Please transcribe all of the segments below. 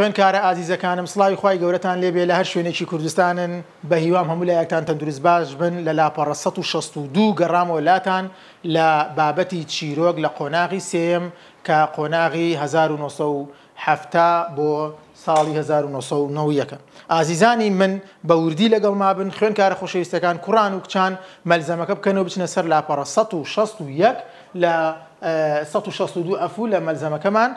خوێنکارە ئازیزەکانم سڵوی خی گەورەتان لێبێ لە هەر شوێنێکی کوردستانن بە هیوام هەموو لە یەکتان تەندروست باش بن لە لاپەڕە 1962 گەڕامەوە لاتان لە بابەتی چیرۆک لە قۆناغی سێم کە قۆناغی 1970 بۆ ساڵی 1990 ئازیزانی من بە وردی لەگەڵ ما بن خوێنکارە خۆشەویستەکان کوڕان و کچان مەلزەمەکە بکەنەوە بچنە سەر لاپەڕە 1960 و 1960 لە 1962 ئەفو لە مەلزەمەکەمان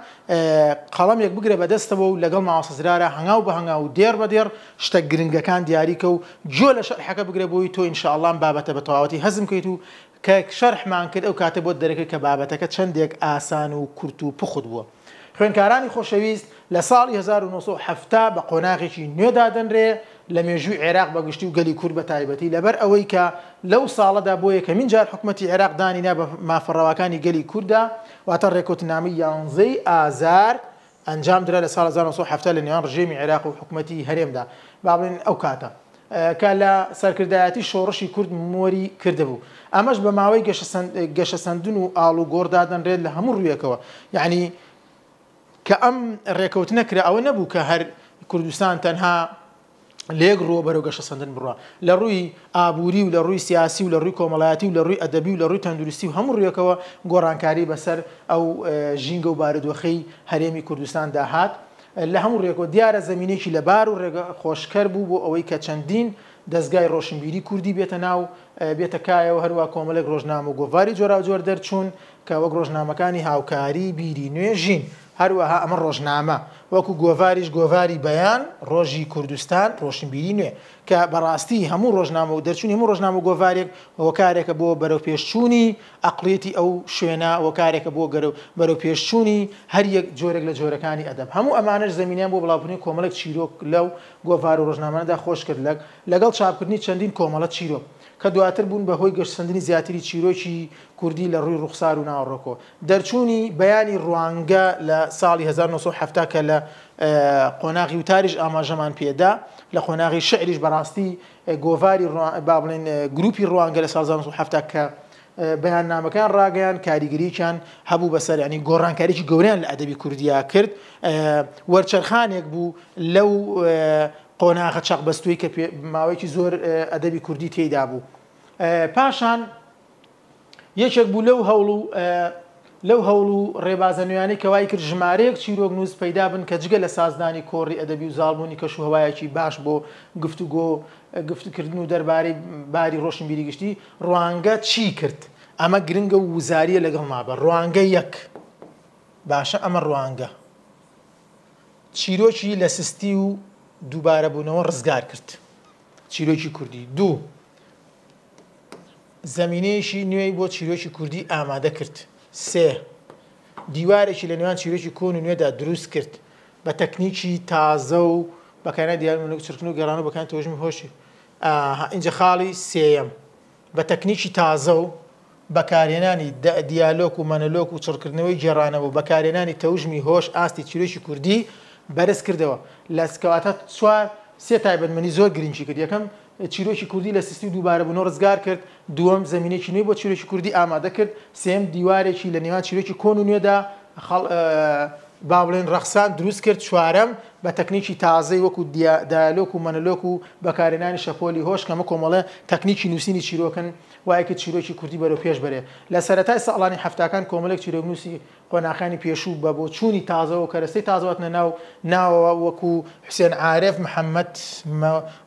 قەڵەمێک بگرێ بەدەستەوە و لەگەڵ ماوەسەزرارە هەنگاو بە هەنگا و دێر بە دێر شتە گرنگەکان دیاریکە و جۆ لە شەرحەکە بگرێ بۆی تۆ ئینشاءڵان بابەتە بە تەواوەتی هەزم کەیت و کە شەرحمان کرد ئەو کاتە بۆ دەرەکە کە بابەتەکە چەندێک ئاسان و کورت و پخود بووە. خوێنکارانی خۆشەویست لە ساڵی 1970 بە قۆناغێکی نوێدادەنرێ لە مێژووی عێراق بەگشتی و گەلی کوور بە تایبەتی لەبەر ئەوەی کە لەو ساڵەدا بۆ یەکەمین جار حکوومەتتی عێراق دانینا بە مافەڕەوەکانی گەلی کووردا واتە ڕێکوتنامی یانزەی ئازار ئەنجام درا لە سال 1970 لە نێوان ڕژێمی عێراق و حکوومەتتی هەرێمدا بابن ئەو کاتە کە لە سەرکردایەتی شۆڕشی کورد مۆری کردبوو ئەمەش بە ماوەی گەشە سندون و ئاڵو گۆڕدادەنرێت لە هەموو ڕویەکەوە یعنی کە ئەم ڕێکەوت نەکرا ئەوە نەبوو کە هەر کوردستان تەنها لێک ڕۆ بەرەو گەشە سندن بڕە لە ڕووی ئابووری و لە ڕووی سیاسی و لە ڕووی کۆمەڵایەتی و لە ڕووی ئەدەبی و لە ڕووی تەندروستی و هەموو ڕێکەوە گۆڕانکاری بەسەر ئەو ژینگە و بارودۆخەی هەرێمی کوردستان داهات لە هەموو ڕێکەوە دیارە زمینێکی لە بار و ڕێگە خۆشکەر بوو بۆ ئەوەی کە چەندین دەستگای ڕۆشنبیری کوردی بێتە ناو بێتە کایەوە هەروە کۆمەلێک ڕۆژنامە و گۆڤاری جۆرا جۆر دەرچوون کە وەک ڕۆژنامەکانی هاوکاری بیری نوێژین هەروەها ئەمە ڕۆژنامە وەکو گۆڤاریش گۆڤاری بەیان ڕۆژی کوردستان ڕۆشنبیری نوێ کە بەڕاستی هەموو ڕۆژنامە و دەرچوونی هەموو ڕۆژنامە گۆڤارێک وەکارێکە بۆ بەرەو پێشچوونی ئەقلێتی ئەو شوێنە وەکارێکە بۆ گەرە بەرەو پێشچوونی هەر یەک جۆرێک لە جۆرەکانی ئەدەب هەموو ئەمانش زمینیان بۆ بڵاوبوونی کۆمەڵک چیرۆک لەو گۆڤار و ڕۆژنامەدا خۆش کرد لەک لەگەڵ چاپکردنی چەندین کۆمەڵە چیرۆک کە دواتر بوون بەهۆی گەشتسەندنی زیاتری چیرۆکی کوردی لە ڕووی ڕوخسار و ناوەڕۆکۆ دەرچوونی بەیانی ڕوانگە لە ساڵی 1970 کە لە قۆناغی وتاریش ئاماژەمان پێدا لە خۆناغی شعریش بەڕاستی گۆواری با بڵێن گروپی ڕوانگە لە سازان هەفتا کە بەیان نامەکان ڕاگەیان کاریگریان هەبوو بەسەر ینی گۆڕانکاریی گەوریان لە ئەدەبی کوردیا کرد وەرچەرخانێک بوو لەو قۆناغە چاق بەستوی کە ماوەیەکی زۆر ئەدەبی کوردی تێدا بوو پاشان یەکێک بوو لەو هەوڵ و لەو هەوڵ و ڕێبازە نوێیانی کەوای کرد ژمارەیەک چیرۆک نووس پەیدا بن کە جگە لە سازدانی کۆڕی ئەدەبی و زالبوونی کەش و هەوایەکی باش بۆ گفتوگۆ گفتکردن و دەربارەی باری ڕۆشن بیری گشتی ڕوانگە چی کرد ئەمە گرنگە و وزاریە لەگەڵ مابە ڕوانگە یەک باشە ئەمە ڕوانگە چیرۆکی لە سستی و دووبارە بوونەوە ڕزگار کرد چیرۆکی کوردی دوو زمینەیەشی نوێی بۆ چیرۆکی کوردی ئامادە کرد سێ دیوارێکی لە نێوان چیرێکی کۆن و نوێدا دروست کرد بە تەکنیکی تازە و بەکانە دیارمونە چرکن و گەرانە بەکان تۆژمی هۆشی اینجا خاڵی سێم بە تەکنیکی تازە و بەکارێنانی دیالۆک و مەنەلۆک و چڕکردنەوەی گێڕانەوە بەکارێنانی تەوژمی هۆش ئاستی چیرێکی کوردی بەرز کردەوە لە سکەواتە چوار سێ تایبەتمەنی زۆر گرنگی کرد یەکەم چیرۆکی کوردی لە سیستمی دووبارە بوون ڕزگار کرد دووەم زمینێکی نوێ بۆ چیرۆکی کوردی ئامادە کرد سێم دیوارێکی لە نێوان چیرۆکی کۆن و نوێدا با بڵێن ڕەخسان دروست کرد چوارەم بە تەکنیکی تازەی وەکو دایلۆک و مەنەلۆک و بەکارێنانی شەپۆلی هۆش کەمە کۆمەڵە تەکنیکی نووسینی چیرۆکن وایەکە چیرۆکی کوردی بەرەو پێش بەرێ لە سەتای ساڵانی هەفتکان کۆمەلێک چیرۆک نووسی قۆناخانی پێشوو بە بۆ چووی تازەوە کەرەستی تازەوەتە ناو ناوەوە وەکو حسێن عاعرف محەممەد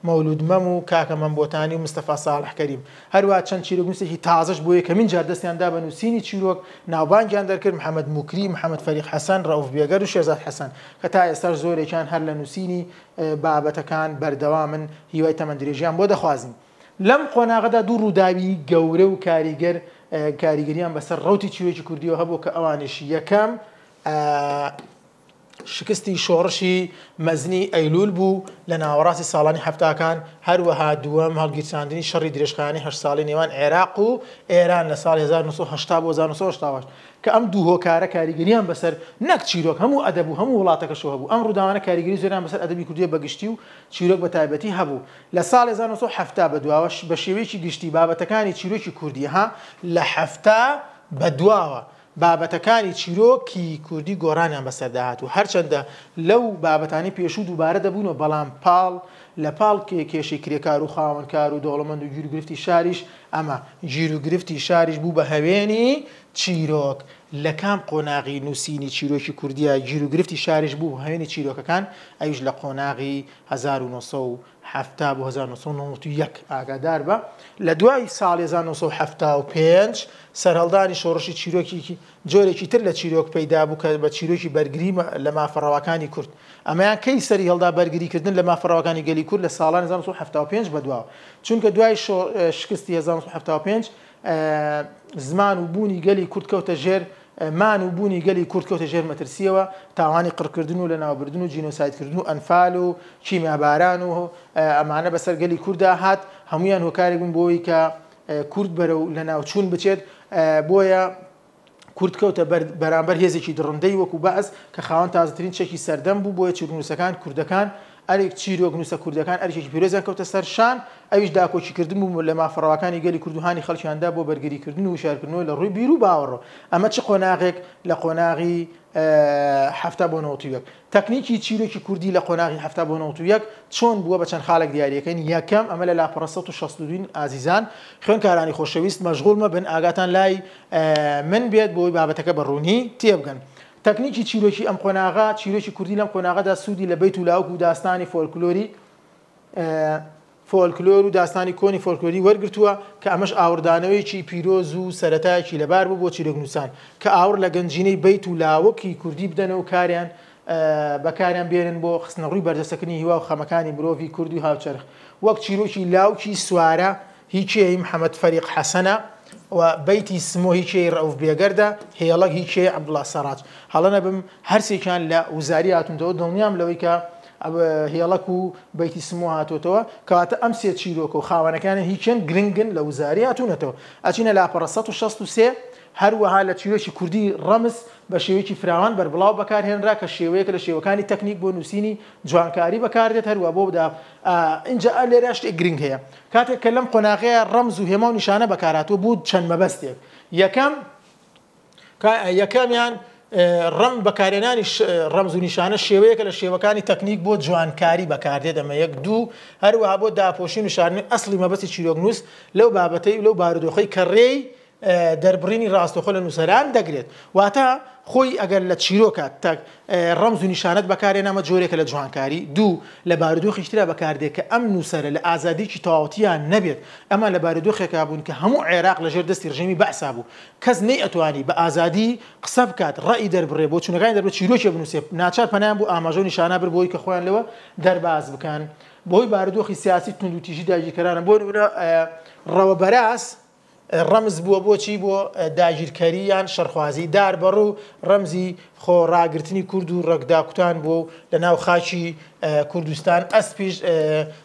مەولودمەم و کاکەمەم بۆتانی و مستەفا ساڵحکەریم هەروە چەند چیرۆک نووسێکی تازەش بۆ یەکەمین جار دەستیاندا بە نووسینی چیرۆک ناوبانگیان دەرکرد محەممەد موکری محەممەد فەریق حەسەن ڕەوف بێگەر و شێزاد حەسەن کە تا ئێستاش زۆرێکیان خۆیان هەر لە نووسینی بابەتەکان بەردەوا من هیوای تەمەندرێژیان بۆ دەخوازم لەم قۆناغدا دوو ڕووداوی گەورە و کاریگەر کاریگەریان بەسەر ڕوتی چوێکی کوردیەوە هەبوو کە ئەوانشی یەکەم شکستی شۆڕشی مەزنی ئەیلول بوو لە ناوەڕاستی ساڵانی هەفتاکان هەروەها دووەم هەڵگیرچاندنی شەڕی درێژخانی هە ساڵی نێوان عێراق و ئێران لە سال 1970 بۆ 1970 کە ئەم دوو هۆکارە کاریگەریان بەسەر نەک چیرۆک هەموو ئەدەبوو هەموو وڵاتەکە شو هەبوو ئەم ڕووداوانە کاریگەری زۆریان بەسەر ئەدەبی کوردیە بەگشتی و چیرۆک بە تایبەتی هەبوو لە سال 1970 بە دواوەش بە شێوەیەکی گشتی بابەتەکانی چیرۆکی کوردی ها لە هەفتا بەدواوە. بابەتەکانی چیرۆکی کوردی گۆرانیان بەسەرداهات و هەرچەندە لەو بابەتانی پێشوو دووبارە دەبوونەوە بەڵام پاڵ لە پاڵ کێشی کرێکار و خاوەنکار و دەوڵەمەند و گیرگرفتی شاریش ئەمە گیرروگرفتی شاریش بوو بە هەوێنی چیرۆک لە کام قۆناغی نووسینی چیرۆکی کوردیە گیرروگرفتی شاریش بوو هەوێنی چیرۆکەکان ئەوش لە قۆناغی 1970. هەفتا بۆ 1991 ئاگادار بە لە دوای ساڵ 1975 سەرهەڵدانی شۆڕشی چیرۆکیکی جۆرێکی تر لە چیرۆک پەیدا بوو کە بە چیرۆکی بەرگری لە مافەڕەوەەکانی کورد ئەمەیان کەی سەری هەڵدا بەرگریکردن لە مافەڕەوەەکانی گەلی کورد لە ساڵان 1975 بەدواوە چونکە دوای شکستی 1975 زمان و بوونی گەلی کورد کەوتە ژێر مان و بوونی گەلی کورد کەوتە ژێر مەترسیەوە تاوانی قڕکردن و لە ناوبردن و جینۆسایدکردن و ئەنفال و چیمیاباران و ئەمانە بەسەر گەلی کووردا هات هەمویان هۆکاری بوون بۆەوەی کە کورد بەرە و لە ناوچوون بچێت بۆیە کورد کەوتە بەرامبەر هێزێکی درڕندەی وەکو بەعز کە خاوەن تازترین چێکی سەردەم بوو بۆیە چونووسەکان کوردەکان ئەرێک چیرۆک نووسە کوردەکان ئەرێکی پیرۆزە کەوتە سەرشان ئەویش داکۆچیکردن و لە مافڕەوەەکانی گەلی کوردوهانی خەلکییاندا بۆ بەرگریکردن و شارکردنەوە لە ڕووی بیر و باوەڕۆ ئەمە چ قۆناغێک لە قۆناغی هەفتا بۆ نەوتویەک تەکنیکی چیرۆکی کوردی لە قۆناغی هەفتا بۆ نەوتویەک چۆن بووە بە چەند خاڵک دیارەکەن یەکەم ئەمە لە لاپڕ16 ئازیزان خوێنکارانی خۆشەویست مەژغولمە بن ئاگاتان لای من بێت بۆی بابەتەکە بەڕوونی تێبگەن. تەکنیکی چیرۆکی ئەم قۆناغا چیرۆکی کوردی لەم قۆناغدا سوودی لە بیت و لاوک و داستانی فۆلکلۆری فۆلکلۆر و داستانی کۆنی فۆلکلۆری وەرگتووە کە ئەمەش ئاوردانەوەیکی پیرۆز و سەتایکی لەبار بوو بۆ چیرەگنووسان کە ئاور لە گەنجینەی بیت و لاوەکی کوردی بدەنەوە کاریان بەکاریان بێنن بۆ خستنەڕووی بەردەسەکردنی هیوا و خەمەکانی مرۆڤی کوردی و هاوچەرخ وەک چیرۆکی لاوکی سوارە هیچی ئەیم حەمەد فەریق حەسەنە بەیتی سمۆهیچی ڕەوف بێگەردە هێڵک هیچێ عبلا سەراج هەڵە نەبم هەرسێکیان لە وزاری هاتونەوە دڵنیام لەوەی کە هێڵک و بەیتی سمۆ هاتوتەوە کەواتە ئەم سێ چیرۆکە و خاوانەکانە هیچیان گرنگن لە وزاری هاتوونەتەوە ئەچینە لاپەرە 16 سێ هەروەها لە چێشی کوردی ڕەمز بە شێوەیەکی فراوان بەربڵاو بەکارهێنرا کە شێوەیەکە لە شێوەکانی تەکنیک بۆ نووسینی جوانکاری بەکاردێت هەروە بۆ بدا اینجا لێرە شتێک گرنگ هەیە کاتێک کە لەم قۆناغەیە ڕەمز و هێما و نیشانە بەکاراتوە بوو چەند مەبەستێک یەکەم یەکەمیان ڕەم بەکارێنانی ڕەمز و نیشانە شێوەیەکە لە شێوەکانی تەکنیک بۆ جوانکاری بەکاردێت ئەمە یەک دوو هەروەها بۆ داپۆشی نیشانن ئەسلی مەبەستی چیرۆک نووس لەو بابەتەی لەو بارودۆخی کە ڕێی دەربڕینی ڕاستەخۆ لە نووسەران دەگرێت واتە خۆی ئەگەر لە چیرۆکات تەک ڕەمز و نیشانەت بەکارێنامە جۆرێکە لە جوانکاری دوو لە بارودۆ خشترا بەکاردێت کە ئەم نووسرە لە ئازادیکی تەواوتیان نەبێت ئەمە لە بارودۆخێکا بوون کە هەموو عێراق لە ژێر دەستی ڕژێمی بەسا بوو کەس نەی ئەتوانی بە ئازادی قسە بکات ڕی دەربڕێ بۆ چونەکانی دەبێت چیرۆکی بنووسێ ناچار پەنیان بوو ئاماژۆ نیشانە بر بۆی کە خۆیان لەوە دەرباز بکەن بۆی بارودۆخی سیاسی تونندوتیژی داگیرکەرانە بۆ ڕەوەبەراس ڕەمز بووە بۆچی بۆ داگیرکەریان شەرخوازی داربەڕ و ڕەمزی خۆڕاگررتنی کورد و ڕێکداکوتان بۆ و لە ناو خاچی کوردستان ئەسپیش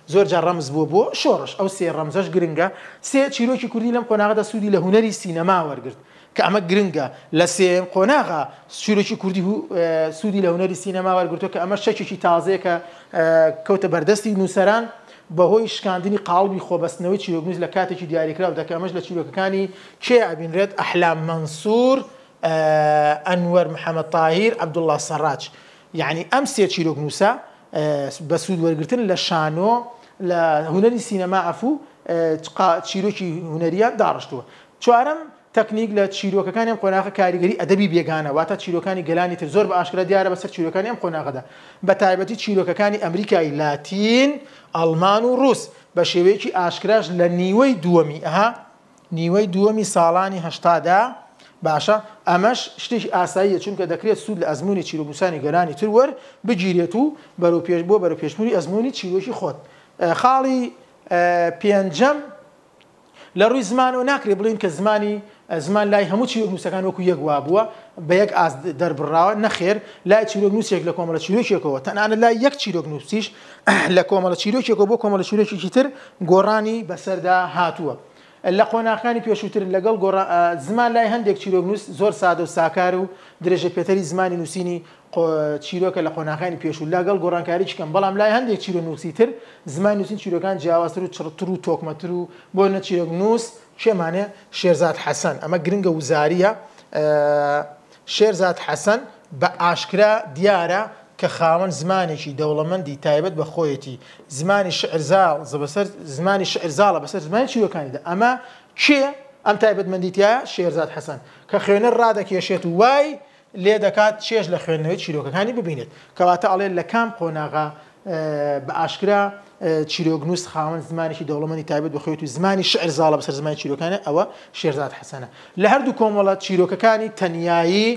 زۆر جار ڕەمز بووە بۆ شۆڕش ئەو سێ ڕەمزەش گرنگە سێ چیرۆکی کوردی لەم کۆناغدا سوودی لە هوەری سینەما وەرگرت کە ئەمە گرنگە لە سێم قۆناغا سوورێکی کوردی سوودی لە هوەری سینەما وەرگرتەوە کە ئەمە شەکێکی تازەیە کە کەوتە بەردەستی نووسەران بەهۆی شکاندنی قاڵبی خۆبەستنەوەی چیرۆگنوز لە کاتێکی دیاریکرااو دەکەمەش لە چیرۆکەکانی کێ ئابینرێت ئەحلام منسوور ئەنوەر محەممەد تاهیر عبدوڵله سەراج یعنی ئەم سێ چیرۆگنووسە بە سوود وەرگتن لە شانۆ لە هوەری سینەما ئەفوو چیرۆکی هوەریە داڕشتووە چوارم تەکنیک لە چیرۆکەکانیان قۆناغ کاریگەری ئەدەبی بێگانە واتە چیرۆکانی گەلانی تر زۆر بە ئاشکرا دیارە بەسەر چیرۆکانی ئەم قۆناغدا بە تایبەتی چیرۆکەکانی ئەمریکای لاتین ئەلمان و ڕوس بە شێوەیەکی ئاشکراش لە نیوەی دووەمی ئەها نیوەی دووەمی ساڵانی هەشتادا باشە ئەمەش شتێکی ئاساییە چونکە دەکرێت سوود لە ئەزمموی چیرۆبوسانی گەلانی تروەر بگیرێت و بەرە پێش بۆ بەرە پێشموری ئەزمموی چیرۆکی خۆت خاڵی پێنجەم لە ڕووی زمان و ناکرێ بڵین کە زمانی زمان لای هەموو چیرۆک نووسەکان وەکو یەک وا بووە بە یەک ئاز دەربڕاوە نەخێر لای چیرۆک نووسێک لە کۆمەڵە چیرۆکێکەوە تەنانە لای یەک چیرۆک نووسیش لە کۆمەڵە چیرۆکێکەوە بۆ کۆمەڵە چیرۆکێکی تر گۆڕانی بەسەردا هاتووە. لە قۆناخانی پێشووترن لەگەڵ زمان لای هەندێک چیرۆک نووس زۆر سادە و ساکار و درێژە پێتەری زمانی نووسینی چیرۆکە لە قۆناخانی پێشوو لەگەڵ گۆڕانکاری چکەم بەڵام لای هەندێک چیرۆ نووسی تر زمان نووسین چیرۆکان جیاوازتر و چڕتر و تۆکمەتر و بۆ نە چیرۆک نووس شێمانێ شێرزاد حەسەن ئەمە گرنگە وزاریە شێرزاد حەسەن بە ئاشکرا دیارە کە خاوەن زمانێکی دەوڵەمەندی تایبەت بە خۆیەتی زمانی شعرزاڵ بەسەر زمانی شعرزاڵە بەسەر زمانی چیوەکانیدا ئەمە کێ ئەم تایبەتمەندیتیە شێرزاد حەسەن کە خوێنە ڕادەکێشێت و وای لێ دەکات چێش لە خوێندنەوەی چیرۆکەکانی ببینێت کەواتە ئەڵێ لە کام قۆناغا بە ئاشکرا چیرۆگنووس خاوەن زمانێکی دەوڵەمەنی تایبەت بخوێت و زمانی شعر زاڵە بەسەر زمانی چیرۆکانە ئەوە شێرزاد حەسەنە لە هەردوو کۆمەڵات چیرۆکەکانی تەنایی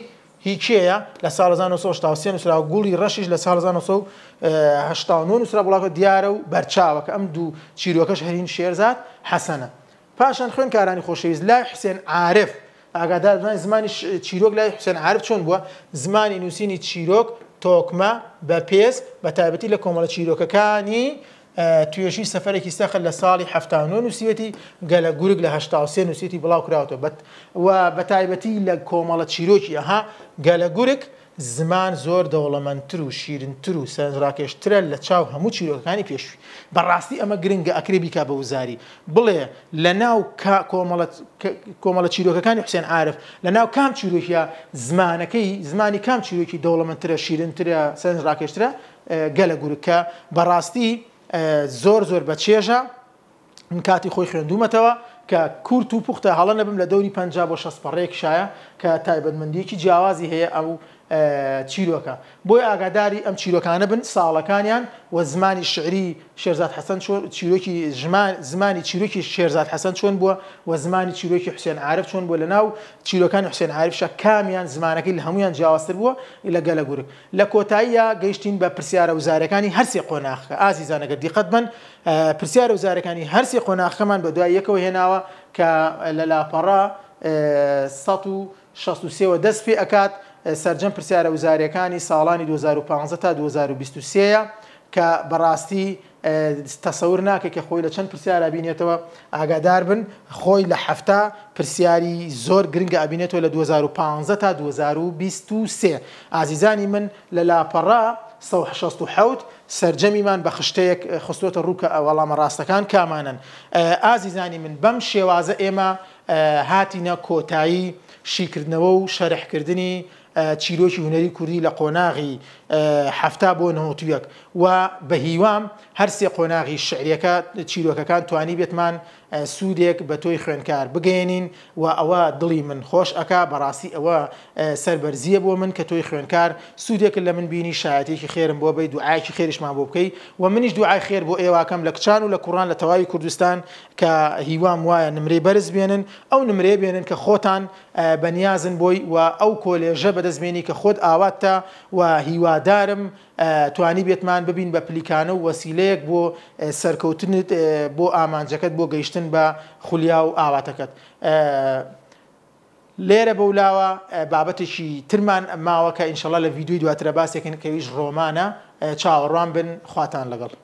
هیچەیە لە سال 1970 نووسرا گوڵی ڕەشیش لە سال 1970 نووسرا بڵاکە دیارە و بەرچاوەکە ئەم دوو چیرۆکەش هەرین شێرزاد حەسەنە پاشان خوێنکارانی خۆشەویست لای حسێن عاعرف ئاگادار زمانی چیرۆک لای حسێن عرب چۆن بووە زمانی نووسینی چیرۆک تۆکمە بە پێس بە تایبەتی لە کۆمەڵە چیرۆکەکانی توێژی سەفرێکی سەخل لە ساڵی هەفتان و نووسەتی گەلە گورگ لە هشتاسێ نووسەتی بڵاو کراوەوە بە تایبەتی لە کۆمەڵە چیرۆکی ئەها گەلە گورک زمان زۆر دەوڵەمەندتر و شیرنتر و سەرڕاکێشترە لە چاو هەموو چیرۆکانی پێشوی بەڕاستی ئەمە گرنگە ئەکرێبیکا بە وزاری بڵێ لە ناو کۆمەڵە چیرۆکەکانی حوسێن عاعرف لە ناو کام چیرۆکیە زمانەکەی زمانی کام چیرۆکی دەوڵەمەندترە شیرنترە سەرنج ڕاکێشترە گەلە گورکە بەڕاستی زۆر زۆر بە چێژە من کاتی خۆی خوێندومەتەوە کە کورت و پوختە هەڵە نەبم لە دەوری 50 بۆ 6 پەڕێک شایە کە تایبەتمەندیەکی جیاوازی هەیە ئەو چیرۆکە بۆی ئاگاداری ئەم چیرۆکانە بن ساڵەکانیان و زمانی شعری شێرزاد حەسەن چیرۆکی زمانی چیرۆکی شێرزاد حەسەن چۆن بووە و زمانی چیرۆکی حوسێن عرف چۆن بووە لە ناو چیرۆکان حوسێن عرفشە کامیان زمانەکەی لە هەمویان جیاواستر بووە لە گەلە گورک لە کۆتاییە گەیشتین بە پرسیارە وزارەکانی هەرسی قۆناخەکە ئازی زانەگە دیقەت بن پرسیارە وزارەکانی هەرسی قۆناخەمان بە دوای یەکەوە هێناوە کە لە لاپەڕا 16 دەست پێ ئەکات سرجەم پرسیارە وزارەکانی ساڵانی 2015 تا 2023ە کە بەڕاستی تەسەور ناکەکە خۆی لە چەند پرسیارە بینێتەوە ئاگادار بن خۆی لە هەفتا پرسیاری زۆر گرنگە ئابینێتەوە لە 2015 تا 2023 ئازیزانی من لە لاپەڕا 1960 سرجەمیمان بە خشتەیەک خستۆتە ڕووکە وەڵامە ڕاستەکان کامانن ئازیزانی من بەم شێوازە ئێمە هاتینە کۆتایی شیکردنەوە و شەرحکردنی چیروش یونری کوری لقوناغی حفتا بۆ نەوتویەک و بە هیوام هەر سێ قۆناغی شعریەکە چیرۆکەکان توانی بێتمان سوودێک بە تۆی خوێنکار بگەێنین و ئەوە دڵی من خۆش ئەک بەڕاستی ئەوە سربەرزیە بۆ من کە تۆی خوێنکار سوودێک لە من بینی شایەتێکی خێرم بۆ بی دوعاکی خێرشمان بۆ بکەی و منیش دوعای خێر بۆ ئێواکەم لە کچان و لە کوڕان لە تەواوی کوردستان کە هیوام وایە نمرێ بەرز بێنن ئەو نمرێ بێنن کە خۆتان بەنیازن بۆی و ئەو کۆلێژە بەدەستبێنی کە خۆت ئاواتتە و هیواد هیوادارم توانی بێتمان ببین بە پلیکانە و وەسیلەیەک بۆ سەرکەوتنت بۆ ئامانجەکەت بۆ گەیشتن بە خولیا و ئاواتەکەت. لێرە بەولاوە بابەتێکی ترمان ماوەکە ئینشەڵە لە ویددیوی دواترە باسێکن کەویش ڕۆمانە چاوەڕوان بن خواتان لەگەڵ.